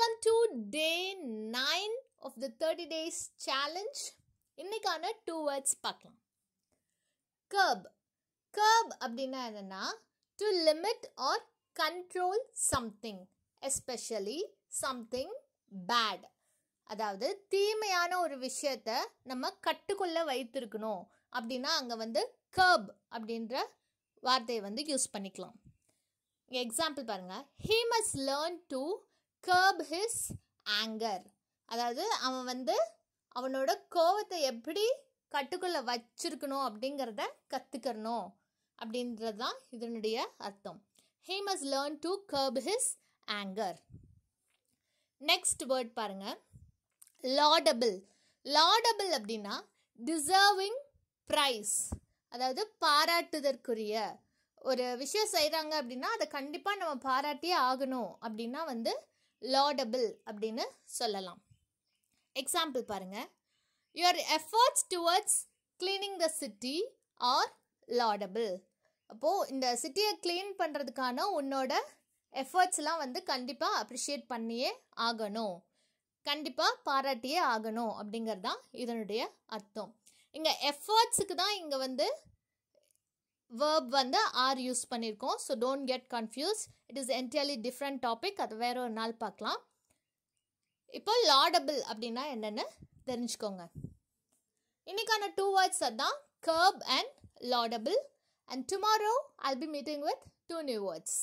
welcome to day nine of the thirty days challenge இன்னைக்கான two words பார்க்கலாம் curb curb அப்படின்னா என்னென்னா to limit or control something especially something bad அதாவது தீமையான ஒரு விஷயத்த நம்ம கட்டுக்குள்ள வைத்திருக்கணும் அப்படின்னா அங்கே வந்து கர்ப் அப்படின்ற வார்த்தையை வந்து யூஸ் பண்ணிக்கலாம் எக்ஸாம்பிள் பாருங்கள் he must learn to curb his anger அதாவது அவன் வந்து அவனோட கோவத்தை எப்படி கட்டுக்குள்ளே வச்சிருக்கணும் அப்படிங்கிறத கற்றுக்கணும் அப்படின்றது தான் இதனுடைய அர்த்தம் he must learn to curb his anger next word பாருங்க லாடபிள் லாடபிள் அப்படின்னா டிசர்விங் ப்ரைஸ் அதாவது பாராட்டுதற்குரிய ஒரு விஷயம் செய்கிறாங்க அப்படின்னா அதை கண்டிப்பாக நம்ம பாராட்டியே ஆகணும் அப்படின்னா வந்து லாடபிள் அப்படின்னு சொல்லலாம் எக்ஸாம்பிள் பாருங்கள் your efforts towards cleaning the city are laudable அப்போது இந்த சிட்டியை க்ளீன் பண்ணுறதுக்கான உன்னோட எஃபர்ட்ஸ்லாம் வந்து கண்டிப்பாக அப்ரிஷியேட் பண்ணியே ஆகணும் கண்டிப்பாக பாராட்டியே ஆகணும் அப்படிங்கிறது தான் இதனுடைய அர்த்தம் இங்கே எஃபர்ட்ஸுக்கு தான் இங்கே வந்து வேர்ப் வந்து ஆர் யூஸ் பண்ணியிருக்கோம் so don't get confuse it is entirely different topic அது வேற ஒரு நாள் பார்க்கலாம் இப்போ லாடபிள் அப்படின்னா என்னென்னு தெரிஞ்சுக்கோங்க இன்னைக்கான டூ வேர்ட்ஸ் தான் curb and laudable and tomorrow I'll be meeting with two new words